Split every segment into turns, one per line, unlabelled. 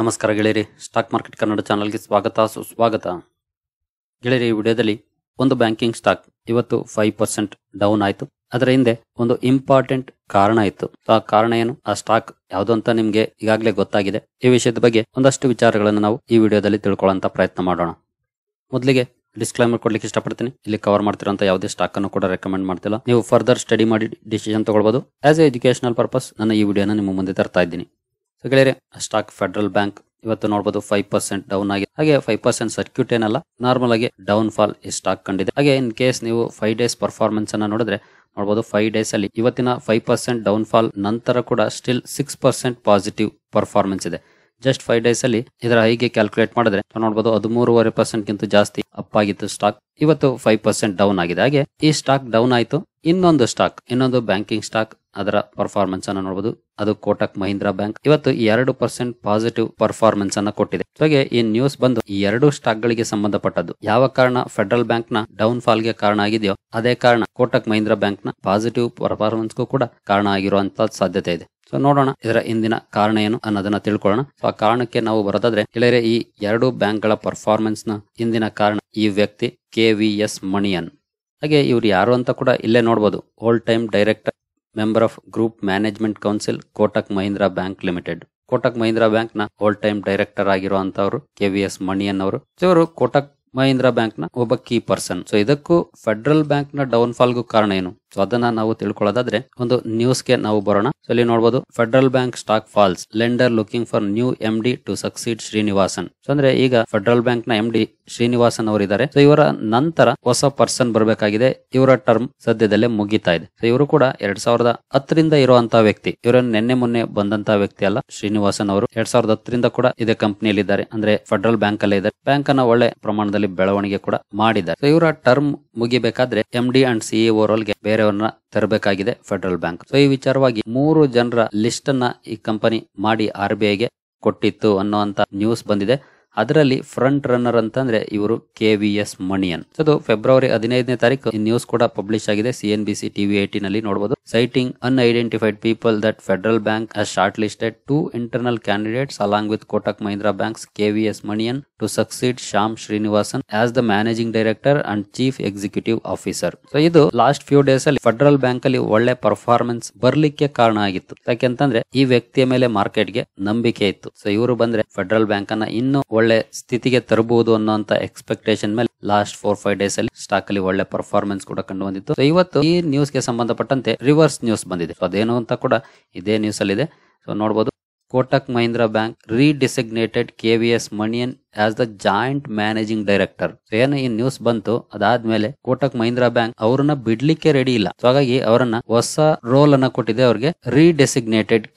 ನಮಸ್ಕಾರ ಗೆಳೆಯರಿ stock market Kannada ಚಾನಲ್ಗೆ ಸ್ವಾಗತ ಸುಸ್ವಾಗತ ಗೆಳೆಯರಿ ಈ ವಿಡಿಯೋದಲ್ಲಿ ಒಂದು ಬ್ಯಾಂಕಿಂಗ್ ಸ್ಟಾಕ್ ಇವತ್ತು ಫೈವ್ ಪರ್ಸೆಂಟ್ ಡೌನ್ ಆಯಿತು ಅದರ ಹಿಂದೆ ಒಂದು ಇಂಪಾರ್ಟೆಂಟ್ ಕಾರಣ ಇತ್ತು ಆ ಕಾರಣ ಏನು ಆ ಸ್ಟಾಕ್ ಯಾವುದು ಅಂತ ನಿಮಗೆ ಈಗಾಗಲೇ ಗೊತ್ತಾಗಿದೆ ಈ ವಿಷಯದ ಬಗ್ಗೆ ಒಂದಷ್ಟು ವಿಚಾರಗಳನ್ನು ನಾವು ಈ ವಿಡಿಯೋದಲ್ಲಿ ತಿಳ್ಕೊಳ್ಳೋಂಥ ಪ್ರಯತ್ನ ಮಾಡೋಣ ಮೊದಲಿಗೆ ಡಿಸ್ಕ್ಲೈಮರ್ ಕೊಡ್ಲಿಕ್ಕೆ ಇಷ್ಟಪಡ್ತೀನಿ ಇಲ್ಲಿ ಕವರ್ ಅಂತ ಯಾವುದೇ ಸ್ಟಾಕ್ ಅನ್ನು ಕೂಡ ರೆಕಮೆಂಡ್ ಮಾಡ್ತಿಲ್ಲ ನೀವು ಫರ್ದರ್ ಸ್ಟಡಿ ಮಾಡಿ ಡಿಸಿಷನ್ ತಗೊಳ್ಬಹುದು ಆಸ್ ಎ ಎಜುಕೇಶನಲ್ ಪರ್ಪಸ್ ನನ್ನ ಈ ವಿಡಿಯೋನ ನಿಮ್ಮ ಮುಂದೆ ತರ್ತಾ ಇದ್ದೀನಿ ಸೊ ಸ್ಟಾಕ್ ಫೆಡರಲ್ ಬ್ಯಾಂಕ್ ಇವತ್ತು ನೋಡಬಹುದು ಫೈವ್ ಪರ್ಸೆಂಟ್ ಡೌನ್ ಆಗಿದೆ ಹಾಗೆ ಫೈವ್ ಪರ್ಸೆಂಟ್ ಸರ್ಕ್ಯೂಟ್ ಏನಲ್ಲ ನಾರ್ಮಲ್ ಆಗಿ ಡೌನ್ ಫಾಲ್ ಈ ಸ್ಟಾಕ್ ಕಂಡಿದೆ ಹಾಗೆ ಇನ್ ಕೇಸ್ ನೀವು ಫೈವ್ ಡೇಸ್ ಪರ್ಫಾರ್ಮೆನ್ಸ್ ಅನ್ನ ನೋಡಿದ್ರೆ ನೋಡಬಹುದು ಫೈವ್ ಡೇಸ್ ಅಲ್ಲಿ ಇವತ್ತಿನ ಫೈವ್ ಪರ್ಸೆಂಟ್ ಡೌನ್ ಫಾಲ್ ನಂತರ ಕೂಡ still six percent positive performance ಇದೆ ಜಸ್ಟ್ ಫೈವ್ ಡೇಸ್ ಅಲ್ಲಿ ಇದರ ಹೈಗೆ ಕ್ಯಾಲ್ಕುಲೇಟ್ ಮಾಡಿದ್ರೆ ನೋಡಬಹುದು ಹದಿಮೂರುವರೆ ಪರ್ಸೆಂಟ್ ಗಿಂತ ಜಾಸ್ತಿ ಅಪ್ ಆಗಿತ್ತು ಸ್ಟಾಕ್ ಇವತ್ತು ಫೈವ್ ಪರ್ಸೆಂಟ್ ಡೌನ್ ಆಗಿದೆ ಹಾಗೆ ಈ ಸ್ಟಾಕ್ ಡೌನ್ ಆಯಿತು ಇನ್ನೊಂದು ಸ್ಟಾಕ್ ಇನ್ನೊಂದು ಬ್ಯಾಂಕಿಂಗ್ ಸ್ಟಾಕ್ ಅದರ ಪರ್ಫಾರ್ಮೆನ್ಸ್ ಅನ್ನು ನೋಡಬಹುದು ಅದು ಕೋಟಕ್ ಮಹೀಂದ್ರಾ ಬ್ಯಾಂಕ್ ಇವತ್ತು ಎರಡು ಪರ್ಸೆಂಟ್ ಪಾಸಿಟಿವ್ ಪರ್ಫಾರ್ಮೆನ್ಸ್ ಅನ್ನ ಕೊಟ್ಟಿದೆ ಹಾಗೆ ಈ ನ್ಯೂಸ್ ಬಂದು ಈ ಎರಡು ಸ್ಟಾಕ್ ಗಳಿಗೆ ಸಂಬಂಧಪಟ್ಟದ್ದು ಯಾವ ಕಾರಣ ಫೆಡರಲ್ ಬ್ಯಾಂಕ್ ನ ಡೌನ್ ಫಾಲ್ ಗೆ ಕಾರಣ ಆಗಿದೆಯೋ ಅದೇ ಕಾರಣ ಕೋಟಕ್ ಮಹೀಂದ್ರಾ ಬ್ಯಾಂಕ್ ನ ಪಾಸಿಟಿವ್ ಪರ್ಫಾರ್ಮೆನ್ಸ್ಗೂ ಕೂಡ ಕಾರಣ ಆಗಿರುವಂತ ಸಾಧ್ಯತೆ ಇದೆ ಸೊ ನೋಡೋಣ ಇದರ ಹಿಂದಿನ ಕಾರಣ ಏನು ಅನ್ನೋದನ್ನ ತಿಳ್ಕೊಳ್ಳೋಣ ಸೊ ಆ ಕಾರಣಕ್ಕೆ ನಾವು ಬರೋದಾದ್ರೆ ಇಲ್ಲರೆ ಈ ಎರಡು ಬ್ಯಾಂಕ್ ಗಳ ಪರ್ಫಾರ್ಮೆನ್ಸ್ ನ ಇಂದಿನ ಕಾರಣ ಈ ವ್ಯಕ್ತಿ ಕೆ ವಿ ಎಸ್ ಮಣಿಯನ್ ಹಾಗೆ ಇವ್ರು ಯಾರು ಅಂತ ಕೂಡ ಇಲ್ಲೇ ನೋಡ್ಬೋದು old time director member of group management council Kotak Mahindra Bank Limited Kotak Mahindra Bank ನ ಓಲ್ಡ್ ಟೈಮ್ ಡೈರೆಕ್ಟರ್ ಆಗಿರುವಂತವರು ಕೆ ವಿ ಎಸ್ ಮಣಿಯನ್ ಅವರು ಇವರು ಕೋಟಕ್ ಮಹೀಂದ್ರಾ ಬ್ಯಾಂಕ್ ನ ಒಬ್ಬ ಕೀ ಪರ್ಸನ್ ಸೊ ಇದಕ್ಕೂ ಫೆಡರಲ್ ಬ್ಯಾಂಕ್ ನ ಡೌನ್ ಫಾಲ್ ಕಾರಣ ಏನು ಸೊ ಅದನ್ನ ನಾವು ತಿಳ್ಕೊಳ್ಳೋದಾದ್ರೆ ಒಂದು ನ್ಯೂಸ್ ಗೆ ನಾವು ಬರೋಣ ಸೊ ಇಲ್ಲಿ ನೋಡಬಹುದು Federal Bank stock falls lender looking for new M D to succeed Srinivasan so ಅಂದ್ರೆ ಈಗ ಫೆಡರಲ್ ಬ್ಯಾಂಕ್ ನ ಎಂ ಡಿ ಶ್ರೀನಿವಾಸನ್ ಅವರು ಇದ್ದಾರೆ ಸೊ ಇವರ ನಂತರ ಹೊಸ ಪರ್ಸನ್ ಬರಬೇಕಾಗಿದೆ ಇವರ ಟರ್ಮ್ ಸದ್ಯದಲ್ಲೇ ಮುಗಿತಾ ಇದೆ ಸೊ ಇವರು ಕೂಡ ಎರಡ್ ಸಾವಿರದ ಹತ್ತರಿಂದ ಇರುವಂತಹ ವ್ಯಕ್ತಿ ಇವರನ್ನು ನಿನ್ನೆ ಮೊನ್ನೆ ಬಂದಂತಹ ವ್ಯಕ್ತಿ ಅಲ್ಲ ಶ್ರೀನಿವಾಸನ್ ಅವರು ಎರಡ್ ಸಾವಿರದ ಹತ್ತರಿಂದ ಕೂಡ ಇದೇ ಕಂಪನಿಯಲ್ಲಿ ಇದ್ದಾರೆ ಅಂದ್ರೆ ಫೆಡರಲ್ ಬ್ಯಾಂಕ್ ಅಲ್ಲೇ ಇದ್ದಾರೆ ಬ್ಯಾಂಕ್ ಅನ್ನ ಒಳ್ಳೆ ಪ್ರಮಾಣದಲ್ಲಿ ಬೆಳವಣಿಗೆ ಕೂಡ ಮಾಡಿದ್ದಾರೆ ಇವರ ಟರ್ಮ್ ಮುಗಿಬೇಕಾದ್ರೆ ಎಂ ಡಿ ಅಂಡ್ ಸಿಇಒ ರೋಲ್ಗೆ ಬೇರೆ ಪರಿಹಾರವನ್ನ ತರಬೇಕಾಗಿದೆ ಫೆಡರಲ್ ಬ್ಯಾಂಕ್ ಸೊ ಈ ವಿಚಾರವಾಗಿ ಮೂರು ಜನರ ಲಿಸ್ಟ್ ಅನ್ನ ಈ ಕಂಪನಿ ಮಾಡಿ ಆರ್ ಬಿ ಐಗೆ ಕೊಟ್ಟಿತ್ತು ಅನ್ನುವಂತ ನ್ಯೂಸ್ ಬಂದಿದೆ ಅದರಲ್ಲಿ ಫ್ರಂಟ್ ರನ್ನರ್ ಅಂತಂದ್ರೆ ಇವರು ಕೆ ವಿ ಎಸ್ ಮಣಿಯನ್ ಅದು ಫೆಬ್ರವರಿ ಹದಿನೈದನೇ ತಾರೀಕು ನ್ಯೂಸ್ ಕೂಡ ಪಬ್ಲಿಷ್ ಆಗಿದೆ C N B C TV eighteen ಅಲ್ಲಿ ನೋಡಬಹುದು citing unidentified people that Federal Bank shortlisted to internal candidates along with Kotak Mahindra Bank's K V S Manian to succeed Shyam Srinivasan as the managing director and chief executive officer so ಇದು last few days ಅಲ್ಲಿ Federal Bank ಅಲ್ಲಿ ಒಳ್ಳೆ performance ಬರ್ಲಿಕ್ಕೆ ಕಾರಣ ಆಗಿತ್ತು ಯಾಕೆಂತಂದ್ರೆ ಈ ವ್ಯಕ್ತಿಯ ಮೇಲೆ ಮಾರ್ಕೆಟ್ಗೆ ನಂಬಿಕೆ ಇತ್ತು ಸೊ ಇವರು ಬಂದ್ರೆ ಫೆಡರಲ್ ಬ್ಯಾಂಕ್ ಅನ್ನ ಇನ್ನೂ ಒಳ್ಳೆ ಒಳ್ಳೆ ಸ್ಥಿತಿಗೆ ತರಬಹುದು ಅನ್ನೋಂತ ಎಕ್ಸ್ಪೆಕ್ಟೇಷನ್ ಮೇಲೆ ಲಾಸ್ಟ್ ಫೋರ್ ಫೈವ್ ಡೇಸ್ ಅಲ್ಲಿ ಸ್ಟಾಕ್ ಅಲ್ಲಿ ಒಳ್ಳೆ ಪರ್ಫಾರ್ಮೆನ್ಸ್ ಕೂಡ ಕಂಡು ಬಂದಿತ್ತು ಇವತ್ತು ಈ ನ್ಯೂಸ್ ಗೆ ಸಂಬಂಧಪಟ್ಟಂತೆ ರಿವರ್ಸ್ ನ್ಯೂಸ್ ಬಂದಿದೆ ಅದೇನು ಅಂತ ಕೂಡ ಇದೇ ನ್ಯೂಸ್ ಅಲ್ಲಿ ಇದೆ ಸೊ ನೋಡಬಹುದು Kotak Mahindra Bank V KVS Manian as the joint managing director ಏನು ಈ ನ್ಯೂಸ್ ಬಂತು ಅದಾದ್ಮೇಲೆ ಕೋಟಕ್ ಮಹೀಂದ್ರಾ ಬ್ಯಾಂಕ್ ಅವ್ರನ್ನ ಬಿಡ್ಲಿಕ್ಕೆ ರೆಡಿ ಇಲ್ಲ ಸೊ ಹಾಗಾಗಿ ಅವರನ್ನ ಹೊಸ ರೋಲ್ ಅನ್ನ ಕೊಟ್ಟಿದೆ ಅವ್ರಿಗೆ V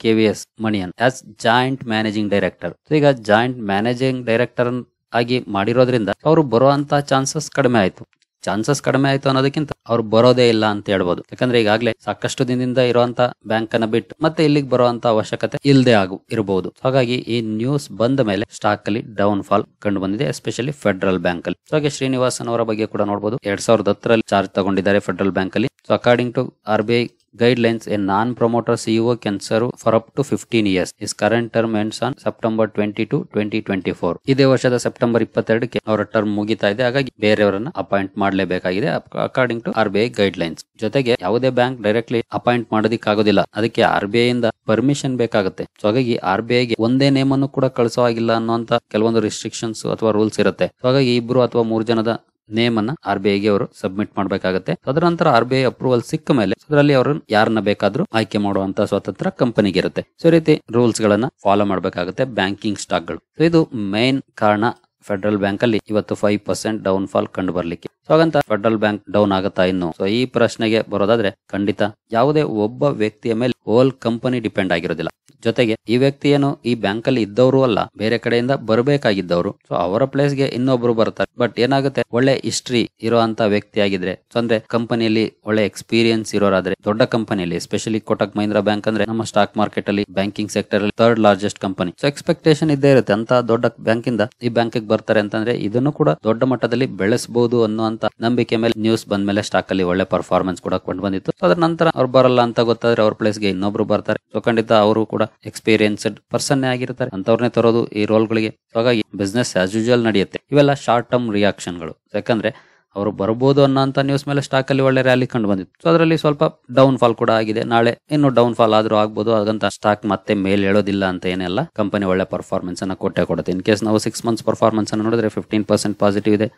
KVS Manian as joint managing director ಈಗ ಜಾಯಿಂಟ್ ಮ್ಯಾನೇಜಿಂಗ್ ಡೈರೆಕ್ಟರ್ ಆಗಿ ಮಾಡಿರೋದ್ರಿಂದ ಅವರು ಬರುವಂತ ಚಾನ್ಸಸ್ ಕಡಿಮೆ ಆಯ್ತು ಚಾನ್ಸಸ್ ಕಡಿಮೆ ಆಯ್ತು ಅನ್ನೋದಕ್ಕಿಂತ ಅವ್ರು ಬರೋದೇ ಇಲ್ಲ ಅಂತ ಹೇಳ್ಬೋದು ಯಾಕಂದ್ರೆ ಈಗಾಗಲೇ ಸಾಕಷ್ಟು ದಿನದಿಂದ ಇರುವಂತ ಬ್ಯಾಂಕ್ ಅನ್ನ ಬಿಟ್ಟು ಮತ್ತೆ ಇಲ್ಲಿಗೆ ಬರುವಂತ ಅವಶ್ಯಕತೆ ಇಲ್ಲದೆ ಆಗು ಇರಬಹುದು ಹಾಗಾಗಿ ಈ ನ್ಯೂಸ್ ಬಂದ ಮೇಲೆ ಸ್ಟಾಕ್ ಅಲ್ಲಿ ಡೌನ್ ಫಾಲ್ ಕಂಡು ಬಂದಿದೆ ಎಸ್ಪೆಷಲಿ ಫೆಡರಲ್ ಬ್ಯಾಂಕ್ ಅಲ್ಲಿ ಹಾಗೆ ಶ್ರೀನಿವಾಸನ್ ಅವರ ಬಗ್ಗೆ ಕೂಡ ನೋಡಬಹುದು ಎರಡ್ ಸಾವಿರದ ಹತ್ತರಲ್ಲಿ ಚಾರ್ಜ್ ತಗೊಂಡಿದ್ದಾರೆ ಫೆಡರಲ್ ಬ್ಯಾಂಕ್ ಅಲ್ಲಿ so according to R B I guidelines, a non-promoter CEO can serve for up to 15 years His current term ends on September twenty two twenty twenty ಇದೇ ವರ್ಷದ ಸೆಪ್ಟೆಂಬರ್ ಇಪ್ಪತ್ತೆರಡಕ್ಕೆ ಅವರ ಟರ್ಮ್ ಮುಗಿತಾ ಇದೆ ಹಾಗಾಗಿ ಬೇರೆಯವರನ್ನ ಅಪಾಯಿಂಟ್ ಮಾಡಲೇಬೇಕಾಗಿದೆ according to R B I guidelines ಜೊತೆಗೆ ಯಾವುದೇ ಬ್ಯಾಂಕ್ ಡೈರೆಕ್ಟ್ಲಿ ಅಪಾಯಿಂಟ್ ಆಗೋದಿಲ್ಲ ಅದಕ್ಕೆ ಆರ್ ಬಿ ಐ ಇಂದ ಪರ್ಮಿಷನ್ ಬೇಕಾಗುತ್ತೆ ಸೊ ಹಾಗಾಗಿ ಆರ್ ಬಿ ಐಗೆ ಒಂದೇ ನೇಮ್ ಅನ್ನು ಕೂಡ ಕಳಿಸೋ ಆಗಿಲ್ಲ ಅನ್ನುವಂತ ಕೆಲವೊಂದು ರಿಸ್ಟ್ರಿಕ್ಷನ್ಸ್ ಅಥವಾ ರೂಲ್ಸ್ ಇರುತ್ತೆ ಸೊ ಹಾಗಾಗಿ ಇಬ್ರು ಅಥವಾ ಮೂರು ಜನದ ನೇಮ್ ಅನ್ನ ಆರ್ ಬಿ ಐಗೆ ಅವರು ಸಬ್ಮಿಟ್ ಮಾಡಬೇಕಾಗುತ್ತೆ ಅದರ ನಂತರ ಆರ್ ಬಿ ಐ ಅಪ್ರೂವಲ್ ಸಿಕ್ಕ ಮೇಲೆ ಅದರಲ್ಲಿ ಅವರು ಯಾರನ್ನ ಬೇಕಾದ್ರೂ ಆಯ್ಕೆ ಮಾಡುವಂತ ಸ್ವತಂತ್ರ ಕಂಪನಿಗೆ ಇರುತ್ತೆ ಸೊ ರೀತಿ ರೂಲ್ಸ್ ಗಳನ್ನ ಫಾಲೋ ಮಾಡಬೇಕಾಗುತ್ತೆ ಬ್ಯಾಂಕಿಂಗ್ ಸ್ಟಾಕ್ ಗಳು ಸೊ ಇದು ಮೇನ್ ಕಾರಣ ಫೆಡರಲ್ ಬ್ಯಾಂಕ್ ಅಲ್ಲಿ ಇವತ್ತು ಫೈವ್ ಪರ್ಸೆಂಟ್ ಡೌನ್ ಫಾಲ್ ಕಂಡು ಬರ್ಲಿಕ್ಕೆ ಸೊ ಹಾಗಂತ ಫೆಡರಲ್ ಬ್ಯಾಂಕ್ ಡೌನ್ ಆಗುತ್ತಾ ಇನ್ನು ಸೊ ಈ ಪ್ರಶ್ನೆಗೆ ಬರೋದಾದ್ರೆ ಖಂಡಿತ ಯಾವುದೇ ಒಬ್ಬ ವ್ಯಕ್ತಿಯ ಮೇಲೆ ಹೋಲ್ ಕಂಪನಿ ಡಿಪೆಂಡ್ ಆಗಿರೋದಿಲ್ಲ ಜೊತೆಗೆ ಈ ವ್ಯಕ್ತಿ ಏನು ಈ ಬ್ಯಾಂಕ್ ಅಲ್ಲಿ ಇದ್ದವರು ಅಲ್ಲ ಬೇರೆ ಕಡೆಯಿಂದ ಬರಬೇಕಾಗಿದ್ದವರು ಸೊ ಅವರ ಪ್ಲೇಸ್ ಗೆ ಇನ್ನೊಬ್ರು ಬರ್ತಾರೆ ಬಟ್ ಏನಾಗುತ್ತೆ ಒಳ್ಳೆ ಹಿಸ್ಟ್ರಿ ಇರುವಂತ ವ್ಯಕ್ತಿ ಆಗಿದ್ರೆ ಸೊ ಅಂದ್ರೆ ಕಂಪನಿಯಲ್ಲಿ ಒಳ್ಳೆ ಎಕ್ಸ್ಪೀರಿಯನ್ಸ್ ಇರೋರಾದ್ರೆ ದೊಡ್ಡ ಕಂಪನಿಯಲ್ಲಿ ಸ್ಪೆಷಲಿ ಕೋಟಕ್ ಮಹಿಂದ್ರ ಬ್ಯಾಂಕ್ ಅಂದ್ರೆ ನಮ್ಮ ಸ್ಟಾಕ್ ಮಾರ್ಕೆಟ್ ಅಲ್ಲಿ ಬ್ಯಾಂಕಿಂಗ್ ಸೆಕ್ಟರ್ ಅಲ್ಲಿ third largest company so expectation ಇದ್ದೇ ಇರುತ್ತೆ ಅಂತ ದೊಡ್ಡ ಬ್ಯಾಂಕ್ ಇಂದ ಈ ಬ್ಯಾಂಕ್ ಬರ್ತಾರೆ ಅಂತಂದ್ರೆ ಇದನ್ನು ಕೂಡ ದೊಡ್ಡ ಮಟ್ಟದಲ್ಲಿ ಬೆಳೆಸಬಹುದು ಅನ್ನುವಂತ ನಂಬಿಕೆ ಮೇಲೆ ನ್ಯೂಸ್ ಬಂದ ಮೇಲೆ ಸ್ಟಾಕ್ ಅಲ್ಲಿ ಒಳ್ಳೆ ಪರ್ಫಾರ್ಮೆನ್ಸ್ ಕೂಡ ಕೊಂಡು ಬಂದಿತ್ತು ಅದರ ನಂತರ ಅವ್ರು ಬರಲ್ಲ ಅಂತ ಗೊತ್ತಾದ್ರೆ ಅವ್ರ ಪ್ಲೇಸ್ ಗೆ ಇನ್ನೊಬ್ರು ಬರ್ತಾರೆ ಸೊ ಖಂಡಿತ ಅವರು ಕೂಡ ಎಕ್ಸ್ಪೀರಿಯನ್ಸ್ಡ್ ಪರ್ಸನ್ ಆಗಿರ್ತಾರೆ ಅಂತವ್ರನ್ನೇ ತರೋದು ಈ ರೋಲ್ ಗಳಿಗೆ ಹಾಗಾಗಿ ಬಿಸ್ನೆಸ್ ಆಸ್ ಯೂಶಲ್ ನಡೆಯುತ್ತೆ ಇವೆಲ್ಲ ಶಾರ್ಟ್ ಟರ್ಮ್ ರಿಯಾಕ್ಷನ್ ಗಳು ಯಾಕಂದ್ರೆ ಅವರು ಬರಬಹುದು ಅಂತ ನ್ಯೂಸ್ ಮೇಲೆ ಸ್ಟಾಕ್ ಅಲ್ಲಿ ಒಳ್ಳೆ ರ್ಯಾಲಿ ಕಂಡು ಬಂದಿತ್ತು ಸೊ ಅದರಲ್ಲಿ ಸ್ವಲ್ಪ ಡೌನ್ ಫಾಲ್ ಕೂಡ ಆಗಿದೆ ನಾಳೆ ಇನ್ನು ಡೌನ್ ಫಾಲ್ ಆದ್ರೂ ಆಗ್ಬೋದು ಹಾಗಂತ ಸ್ಟಾಕ್ ಮತ್ತೆ ಮೇಲೆ ಹೇಳೋದಿಲ್ಲ ಅಂತ ಏನೆಲ್ಲ ಕಂಪನಿ ಒಳ್ಳೆ ಪರ್ಫಾರ್ಮೆನ್ಸ್ ಅನ್ನ ಕೊಟ್ಟೆ ಕೊಡುತ್ತೆ ಇನ್ ಕೇಸ್ ನಾವು ಸಿಕ್ಸ್ ಮಂತ್ಸ್ ಪರ್ಫಾರ್ಮೆನ್ಸ್ ಅನ್ನು ನೋಡಿದ್ರೆ ಫಿಫ್ಟೀನ್ ಪರ್ಸೆಂಟ್ ಪಾಸಿಟಿವ್ ಇದೆ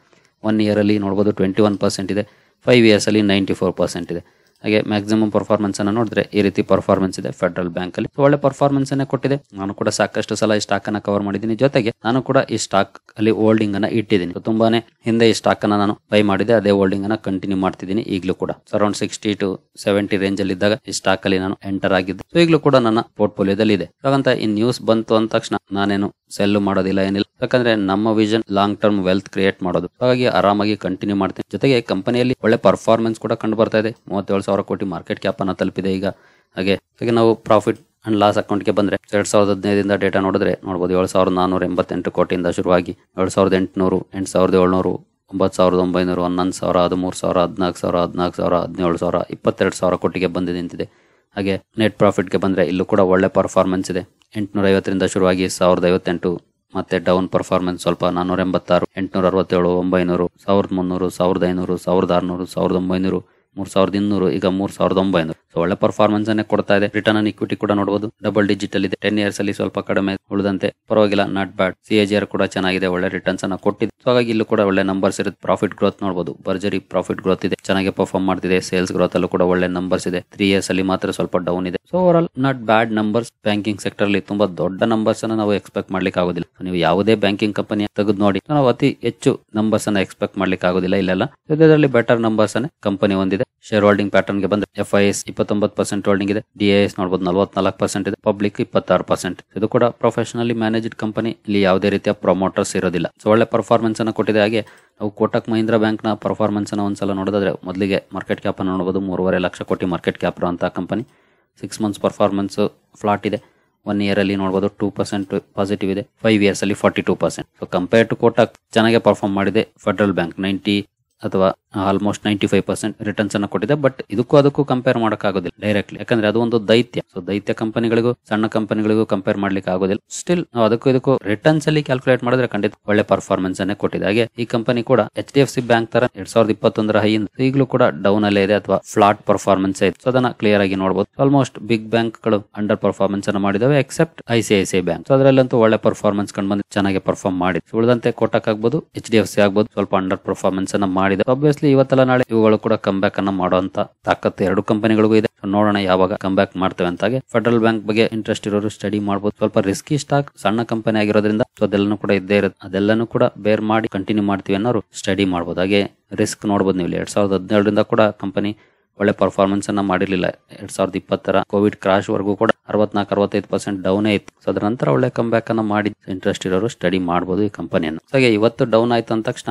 ಒನ್ ಇಯರ್ ಅಲ್ಲಿ ನೋಡಬಹುದು ಟ್ವೆಂಟಿ ಒನ್ ಪರ್ಸೆಂಟ್ ಇದೆ ಫೈವ್ ಇಯರ್ಸ್ ಅಲ್ಲಿ ನೈಂಟಿ ಫೋರ್ ಪರ್ಸೆಂಟ್ ಇದೆ ಹಾಗೆ ಮ್ಯಾಕ್ಸಿಮಮ್ ಪರ್ಫಾರ್ಮೆನ್ಸ್ ಅನ್ನ ನೋಡಿದ್ರೆ ಈ ರೀತಿ ಪರ್ಫಾರ್ಮೆನ್ಸ್ ಇದೆ ಫೆಡರಲ್ ಬ್ಯಾಂಕ್ ಅಲ್ಲಿ ಒಳ್ಳೆ ಪರ್ಫಾರ್ಮೆನ್ಸ್ ಅನ್ನ ಕೊಟ್ಟಿದೆ ನಾನು ಕೂಡ ಸಾಕಷ್ಟು ಸಲ ಈ ಸ್ಟಾಕ್ ಅನ್ನ ಕವರ್ ಮಾಡಿದ್ದೀನಿ ಜೊತೆಗೆ ನಾನು ಕೂಡ ಈ ಸ್ಟಾಕ್ ಅಲ್ಲಿ ಹೋಲ್ಡಿಂಗ್ ಅನ್ನ ಇಟ್ಟಿದ್ದೀನಿ ತುಂಬಾನೇ ಹಿಂದೆ ಈ ಸ್ಟಾಕ್ ಅನ್ನ ನಾನು ಬೈ ಮಾಡಿದೆ ಅದೇ ಹೋಲ್ಡಿಂಗ್ ಅನ್ನ ಕಂಟಿನ್ಯೂ ಮಾಡ್ತಿದ್ದೀನಿ ಈಗಲೂ ಕೂಡ around sixty to seventy range ಅಲ್ಲಿ ಇದ್ದಾಗ ಈ ಸ್ಟಾಕ್ ಅಲ್ಲಿ ನಾನು ಎಂಟರ್ ಆಗಿದ್ದೆ ಸೊ ಈಗಲೂ ಕೂಡ ನನ್ನ ಪೋರ್ಟ್ಫೋಲಿಯೋದಲ್ಲಿ ಇದೆ ಹಾಗಂತ ಈ ನ್ಯೂಸ್ ಬಂತು ಅಂದ ತಕ್ಷಣ ನಾನೇನು ಸೆಲ್ ಮಾಡೋದಿಲ್ಲ ಏನಿಲ್ಲ ಯಾಕಂದ್ರೆ ನಮ್ಮ vision long term wealth create ಮಾಡೋದು ಹಾಗಾಗಿ ಆರಾಮಾಗಿ ಕಂಟಿನ್ಯೂ ಮಾಡ್ತೀನಿ ಜೊತೆಗೆ ಕಂಪನಿಯಲ್ಲಿ ಒಳ್ಳೆ ಪರ್ಫಾರ್ಮೆನ್ಸ್ ಕೂಡ ಕಂಡು ಬರ್ತಾ ಇದೆ ಮೂವತ್ತೇಳು ಸಾವಿರ ಸಾವಿರ ಕೋಟಿ ಮಾರ್ಕೆಟ್ ಕ್ಯಾಪ್ ಅನ್ನ ತಲುಪಿದೆ ಈಗ ಹಾಗೆ ಹಾಗೆ ನಾವು ಪ್ರಾಫಿಟ್ ಅಂಡ್ ಲಾಸ್ ಅಕೌಂಟ್ಗೆ ಬಂದರೆ ಎರಡು ಸಾವಿರದ ಹದಿನೈದರಿಂದ ಡೇಟಾ ನೋಡಿದ್ರೆ ನೋಡ್ಬೋದು ಏಳು ಸಾವಿರದ ನಾನ್ನೂರ ಎಂಬತ್ತೆಂಟು ಕೋಟಿಯಿಂದ ಶುರುವಾಗಿ ಏಳು ಸಾವಿರದ ಎಂಟುನೂರು ಎಂಟು ಸಾವಿರದ ಏಳ್ನೂರು ಒಂಬತ್ತು ಸಾವಿರದ ಒಂಬೈನೂರು ಹನ್ನೊಂದು ಸಾವಿರ ಹದಿಮೂರು ಸಾವಿರ ಹದಿನಾಲ್ಕು ಸಾವಿರ ಹದಿನಾಲ್ಕು ಸಾವಿರ ಹದಿನೇಳು ಸಾವಿರ ಇಪ್ಪತ್ತೆರಡು ಸಾವಿರ ಕೋಟಿಗೆ ಬಂದು ನಿಂತಿದೆ ಹಾಗೆ ನೆಟ್ ಪ್ರಾಫಿಟ್ಗೆ ಬಂದರೆ ಇಲ್ಲೂ ಕೂಡ ಒಳ್ಳೆ ಪರ್ಫಾರ್ಮೆನ್ಸ್ ಇದೆ ಎಂಟುನೂರ ಐವತ್ತರಿಂದ ಶುರುವಾಗಿ ಸಾವಿರದ ಐವತ್ತೆಂಟು ಮತ್ತೆ ಡೌನ್ ಪರ್ಫಾರ್ಮೆನ್ಸ್ ಸ್ವಲ್ಪ ನಾನ್ನೂರ ಎಂಬತ್ತಾರು ಎಂಟುನೂರ ಅರವತ್ತೇಳು ಒಂಬೈನೂರು ಸಾವಿರದ ಮುನ್ನೂರು ಸಾವಿರದ ಐನೂರು ಸಾವಿರದ ಆರುನೂರು ಸಾವಿರದ ಒಂಬೈನೂರು ಮೂರು ಸಾವಿರದ ಇನ್ನೂರು ಈಗ ಮೂರು ಸಾವಿರದ ಒಂಬೈನೂರು ಸೊ ಒಳ್ಳೆ ಪರ್ಫಾರ್ಮೆನ್ಸ್ ಅನ್ನೇ ಕೊಡ್ತಾ ಇದೆ ರಿಟರ್ನ್ ಆನ್ ಇಕ್ವಿಟಿ ಕೂಡ ನೋಡಬಹುದು ಡಬಲ್ ಡಿಜಿಟ್ ಅಲ್ಲಿ ಇದೆ ಟೆನ್ ಇಯರ್ಸ್ ಅಲ್ಲಿ ಸ್ವಲ್ಪ ಕಡಿಮೆ ಉಳಿದಂತೆ ಪರವಾಗಿಲ್ಲ ನಾಟ್ ಬ್ಯಾಡ್ ಸಿಎಜಿಆರ್ ಕೂಡ ಚೆನ್ನಾಗಿದೆ ಒಳ್ಳೆ ರಿಟರ್ನ್ಸ್ ಅನ್ನ ಕೊಟ್ಟಿದೆ ಸೊ ಹಾಗಾಗಿ ಇಲ್ಲೂ ಕೂಡ ಒಳ್ಳೆ ನಂಬರ್ಸ್ ಇರುತ್ತೆ ಪ್ರಾಫಿಟ್ ಗ್ರೋತ್ ನೋಡಬಹುದು ಬರ್ಜರಿ ಪ್ರಾಫಿಟ್ ಗ್ರೋತ್ ಇದೆ ಚೆನ್ನಾಗಿ ಪರ್ಫಾರ್ಮ್ ಮಾಡ್ತಿದೆ ಸೇಲ್ಸ್ ಗ್ರೋತ್ ಅಲ್ಲೂ ಕೂಡ ಒಳ್ಳೆ ನಂಬರ್ಸ್ ಇದೆ ತ್ರೀ ಇಯರ್ಸ್ ಅಲ್ಲಿ ಮಾತ್ರ ಸ್ವಲ್ಪ ಡೌನ್ ಇದೆ so overall not bad numbers banking sector ಅಲ್ಲಿ ತುಂಬಾ ದೊಡ್ಡ ನಂಬರ್ಸ್ ಅನ್ನ ನಾವು ಎಕ್ಸ್ಪೆಕ್ಟ್ ಮಾಡ್ಲಿಕ್ಕೆ ಆಗೋದಿಲ್ಲ ನೀವು ಯಾವುದೇ ಬ್ಯಾಂಕಿಂಗ್ ಕಂಪನಿ ತೆಗೆದು ನೋಡಿ ನಾವು ಅತಿ ಹೆಚ್ಚು ನಂಬರ್ಸ್ ಅನ್ನ ಎಕ್ಸ್ಪೆಕ್ಟ್ ಮಾಡ್ಲಿಕ್ಕೆ ಆಗೋದಿಲ್ಲ ಇಲ್ಲೆಲ್ಲ ಇದರಲ್ಲಿ ಬೆಟರ್ ನಂಬರ್ಸ್ ಅನ್ನ ಕಂಪನಿ ಹೊಂದಿದೆ ಶೇರ್ ಹೋಲ್ಡಿಂಗ್ ಪ್ಯಾಟರ್ನ್ ಗೆ ಬಂದ್ರೆ ಎಫ್ ಐ ಎಸ್ ಇಪ್ಪತ್ತೊಂಬತ್ತು ಪರ್ಸೆಂಟ್ ಹೋಲ್ಡಿಂಗ್ ಇದೆ ಎಸ್ ನೋಡಬಹುದು ನಲವತ್ನಾಲ್ಕು ಪರ್ಸೆಂಟ್ ಇದೆ ಪಬ್ಲಿಕ್ ಇಪ್ಪತ್ತಾರು ಪರ್ಸೆಂಟ್ ಇದು ಕೂಡ ಪ್ರೊಫೆಷನಲಿ ಮ್ಯಾನೇಜ್ಡ್ ಕಂಪನಿ ಇಲ್ಲಿ ಯಾವುದೇ ರೀತಿಯ ಪ್ರಮೋಟರ್ಸ್ ಇರೋದಿಲ್ಲ ಸೊ ಒಳ್ಳೆ ಪರ್ಫಾರ್ಮೆನ್ಸ್ ಅನ್ನು ಕೊಟ್ಟಿದೆ ಹಾಗೆ ನಾವು ಕೋಟಕ್ ಮಹೀಂದ್ರ ಬ್ಯಾಂಕ್ ನ ಪರ್ಫಾರ್ಮೆನ್ಸ್ ಅನ್ನ ಒಂದ್ಸಲ ನೋಡೋದಾದ್ರೆ ಮೊದಲಿಗೆ ಮಾರ್ಕೆಟ್ ಕ್ಯಾಪ್ ಅನ್ನು ನೋಡಬಹುದು ಮೂರುವರೆ ಲಕ್ಷ ಕೋಟಿ ಮಾರ್ಕೆಟ್ ಕ್ಯಾಪ್ ಅಂತ company six months performance flat ಇದೆ ಒನ್ ಇಯರ್ ಅಲ್ಲಿ ನೋಡಬಹುದು ಟೂ ಪರ್ಸೆಂಟ್ ಪಾಸಿಟಿವ್ ಇದೆ ಫೈವ್ ಇಯರ್ಸ್ ಅಲ್ಲಿ forty two percent so compare to Kotak ಚೆನ್ನಾಗಿ ಪರ್ಫಾರ್ಮ್ ಮಾಡಿದೆ ಫೆಡರಲ್ ಬ್ಯಾಂಕ್ ನೈಂಟಿ ಅಥವಾ almost ninety five percent returns ಅನ್ನು ಕೊಟ್ಟಿದೆ ಬಟ್ ಇದಕ್ಕೂ ಅದಕ್ಕೂ ಕಂಪೇರ್ ಆಗೋದಿಲ್ಲ ಡೈರೆಕ್ಟ್ಲಿ ಯಾಕಂದ್ರೆ ಅದು ಒಂದು ದೈತ್ಯ ಸೊ ದೈತ್ಯ ಕಂಪನಿಗಳಿಗೂ ಸಣ್ಣ ಕಂಪನಿಗಳಿಗೂ ಕಂಪೇರ್ ಮಾಡ್ಲಿಕ್ಕೆ ಆಗೋದಿಲ್ಲ ಸ್ಟಿಲ್ ನಾವು ಅದಕ್ಕೂ ಇದಕ್ಕೂ ರಿಟರ್ನ್ಸ್ ಅಲ್ಲಿ ಕ್ಯಾಲ್ಕುಲೇಟ್ ಮಾಡಿದ್ರೆ ಖಂಡಿತ ಒಳ್ಳೆ ಪರ್ಫಾರ್ಮೆನ್ಸ್ ಅನ್ನೇ ಕೊಟ್ಟಿದೆ ಹಾಗೆ ಈ ಕಂಪನಿ ಕೂಡ H D F C bank ತರ ಎರಡ್ ಸಾವಿರದ ಇಪ್ಪತ್ತೊಂದರ ಹೈಯಿಂದ ಈಗಲೂ ಕೂಡ ಡೌನ್ ಅಲ್ಲೇ ಇದೆ ಅಥವಾ ಫ್ಲಾಟ್ ಪರ್ಫಾರ್ಮೆನ್ಸ್ ಇದೆ ಸೊ ಅದನ್ನ ಕ್ಲಿಯರ್ ಆಗಿ ನೋಡಬಹುದು ಆಲ್ಮೋಸ್ಟ್ ಬಿಗ್ ಬ್ಯಾಂಕ್ ಗಳು ಅಂಡರ್ ಪರ್ಫಾರ್ಮೆನ್ಸ್ ಅನ್ನು ಮಾಡಿದಾವೆ except I C I C bank so ಅದರಲ್ಲಂತೂ ಒಳ್ಳೆ ಪರ್ಫಾರ್ಮೆನ್ಸ್ ಕಂಡು ಬಂದು ಚೆನ್ನಾಗಿ ಪರ್ಫಾರ್ಮ್ ಮಾಡಿ ಉಳಿದಂತೆ Kotak H D F C ಆಗ್ಬಹುದು ಸ್ವಲ್ಪ ಅಂಡರ್ ಪರ್ಫಾರ್ಮೆನ್ಸ್ ಅನ್ನ ಮಾಡಿ ಮಾಡಿದೆ ಆಬ್ವಿಯಸ್ಲಿ ಇವತ್ತಲ್ಲ ನಾಳೆ ಇವುಗಳು ಕೂಡ ಕಮ್ ಬ್ಯಾಕ್ ಅನ್ನ ಮಾಡುವಂತ ತಾಕತ್ತು ಎರಡು ಕಂಪನಿಗಳಿಗೂ ಇದೆ ನೋಡೋಣ ಯಾವಾಗ ಕಮ್ ಬ್ಯಾಕ್ ಮಾಡ್ತೇವೆ ಅಂತ ಹಾಗೆ ಫೆಡರಲ್ ಬ್ಯಾಂಕ್ ಬಗ್ಗೆ ಇಂಟ್ರೆಸ್ಟ್ ಇರೋರು ಸ್ಟಡಿ ಮಾಡಬಹುದು ಸ್ವಲ್ಪ ರಿಸ್ಕಿ ಸ್ಟಾಕ್ ಸಣ್ಣ ಕಂಪನಿ ಆಗಿರೋದ್ರಿಂದ ಅದೆಲ್ಲನೂ ಕೂಡ ಇದ್ದೇ ಇರುತ್ತೆ ಅದೆಲ್ಲನೂ ಕೂಡ ಬೇರ್ ಮಾಡಿ ಕಂಟಿನ್ಯೂ ಮಾಡ್ತೀವಿ ಅನ್ನೋರು ಸ್ಟಡಿ ಮಾಡಬಹುದು ಹಾಗೆ ರಿಸ್ಕ್ ನೋಡಬಹುದು ನೀವು ಎರಡ್ ಸಾವಿರದ ಹದಿನೇಳರಿಂದ ಕೂಡ ಕಂಪನಿ ಒಳ್ಳೆ ಪರ್ಫಾರ್ಮೆನ್ಸ್ ಅನ್ನ ಮಾಡಿರಲಿಲ್ಲ ಎರಡ್ ಸಾವಿರದ ಇಪ್ಪತ್ತರ ಕೋವಿಡ್ ಕ್ರಾಶ್ ವರ್ಗೂ ಕೂಡ ಅರವತ್ನಾಲ್ಕು ಅರವತ್ತೈದು ಪರ್ಸೆಂಟ್ ಡೌನ್ ಆಯ್ತು ಸೊ ಅದರ ನಂತರ ಒಳ್ಳೆ ಕಮ್ ಬ್ಯಾಕ್ ಅನ್ನ ಮಾಡಿ ಇಂಟ್ರೆಸ್ಟ್ ಇರೋರು ಸ್ಟಡಿ ಮಾಡಬಹುದು ಈ ಕಂಪನಿಯನ್ನು ಹಾಗೆ ಇವತ್ತು ಡೌನ್ ಆಯ್ತು ಅಂದ ತಕ್ಷಣ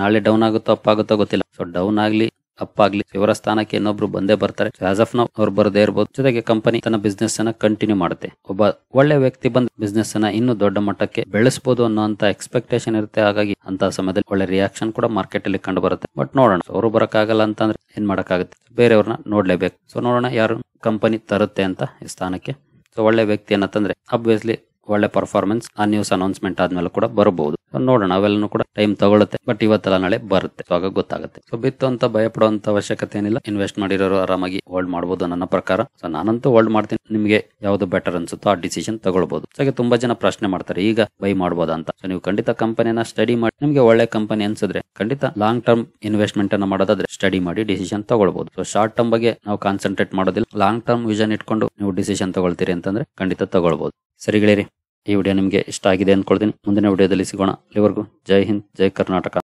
ನಾಳೆ ಡೌನ್ ಆಗುತ್ತೋ ಅಪ್ ಆಗುತ್ತೋ ಗೊತ್ತಿಲ್ಲ ಸೊ ಡೌನ್ ಆಗ್ಲಿ ಅಪ್ ಆಗ್ಲಿ ಇವರ ಸ್ಥಾನಕ್ಕೆ ಇನ್ನೊಬ್ರು ಬಂದೇ ಬರ್ತಾರೆ ಆಫ್ ನೌ ಅವ್ರು ಬರದೇ ಇರಬಹುದು ಜೊತೆಗೆ ಕಂಪನಿ ತನ್ನ ಬಿಸ್ನೆಸ್ ಅನ್ನ ಕಂಟಿನ್ಯೂ ಮಾಡುತ್ತೆ ಒಬ್ಬ ಒಳ್ಳೆ ವ್ಯಕ್ತಿ ಬಂದ್ ಬಿಸ್ನೆಸ್ ಅನ್ನ ಇನ್ನು ದೊಡ್ಡ ಮಟ್ಟಕ್ಕೆ ಬೆಳೆಸಬಹುದು ಅನ್ನೋಂತ ಎಕ್ಸ್ಪೆಕ್ಟೇಷನ್ ಇರುತ್ತೆ ಹಾಗಾಗಿ ಅಂತ ಸಮಯದಲ್ಲಿ ಒಳ್ಳೆ ರಿಯಾಕ್ಷನ್ ಕೂಡ ಮಾರ್ಕೆಟ್ ಅಲ್ಲಿ ಕಂಡು ಬರುತ್ತೆ ಬಟ್ ನೋಡೋಣ ಅವರು ಅಂತ ಅಂತಂದ್ರೆ ಏನ್ ಆಗುತ್ತೆ ಬೇರೆಯವ್ರನ್ನ ನೋಡ್ಲೇಬೇಕು ಸೊ ನೋಡೋಣ ಯಾರು ಕಂಪನಿ ತರುತ್ತೆ ಅಂತ ಈ ಸ್ಥಾನಕ್ಕೆ ಸೊ ಒಳ್ಳೆ ವ್ಯಕ್ತಿ ಏನಂತಂದ್ರೆ ಅಬ್ವಿಯಸ್ಲಿ ಒಳ್ಳೆ ಪರ್ಫಾರ್ಮೆನ್ಸ್ ಆ ನ್ಯೂಸ್ ಅನೌನ್ಸ್ಮೆಂಟ್ ಆದ್ಮೇಲೆ ಕೂಡ ಬರಬಹುದು ನೋಡೋಣ ಅವೆಲ್ಲನೂ ಕೂಡ ಟೈಮ್ ತಗೊಳ್ಳುತ್ತೆ ಬಟ್ ಇವತ್ತೆಲ್ಲ ನಾಳೆ ಬರುತ್ತೆ ಆಗ ಗೊತ್ತಾಗುತ್ತೆ ಸೊ ಬಿತ್ತು ಅಂತ ಭಯ ಪಡುವಂತ ಅವಶ್ಯಕತೆ ಏನಿಲ್ಲ ಇನ್ವೆಸ್ಟ್ ಮಾಡಿರೋರು ಆರಾಮಾಗಿ ಹೋಲ್ಡ್ ಮಾಡಬಹುದು ನನ್ನ ಪ್ರಕಾರ ಸೊ ನಾನಂತೂ ಹೋಲ್ಡ್ ಮಾಡ್ತೀನಿ ನಿಮಗೆ ಯಾವ್ದು ಬೆಟರ್ ಅನ್ಸುತ್ತೋ ಆ ಡಿಸಿಷನ್ ತಗೊಳ್ಬಹುದು ಹಾಗೆ ತುಂಬಾ ಜನ ಪ್ರಶ್ನೆ ಮಾಡ್ತಾರೆ ಈಗ ಬೈ ಮಾಡಬಹುದು ಅಂತ ಸೊ ನೀವು ಖಂಡಿತ ಕಂಪನಿನ ಸ್ಟಡಿ ಮಾಡಿ ನಿಮಗೆ ಒಳ್ಳೆ ಕಂಪನಿ ಅನ್ಸಿದ್ರೆ ಖಂಡಿತ ಲಾಂಗ್ ಟರ್ಮ್ ಇನ್ವೆಸ್ಟ್ಮೆಂಟ್ ಅನ್ನ ಮಾಡೋದಾದ್ರೆ ಸ್ಟಡಿ ಮಾಡಿ ಡಿಸಿಷನ್ ತಗೊಳ್ಬಹುದು ಸೊ ಶಾರ್ಟ್ ಟರ್ಮ್ ಬಗ್ಗೆ ನಾವು ಕಾನ್ಸಂಟ್ರೇಟ್ ಮಾಡೋದಿಲ್ಲ ಲಾಂಗ್ ಟರ್ಮ್ ವಿಷನ್ ಇಟ್ಕೊಂಡು ನೀವು ಡಿಸಿಷನ್ ತಗೊಳ್ತೀರಿ ಅಂತಂದ್ರೆ ಖಂಡಿತ ತಗೊಳ್ಬಹುದು ಸರಿಗಳಿರಿ ಈ ವಿಡಿಯೋ ನಿಮಗೆ ಇಷ್ಟ ಆಗಿದೆ ಅಂದ್ಕೊಳ್ತೀನಿ ಮುಂದಿನ ವಿಡಿಯೋದಲ್ಲಿ ಸಿಗೋಣ ಇಲ್ಲಿವರೆಗೂ ಜೈ ಹಿಂದ್ ಜೈ ಕರ್ನಾಟಕ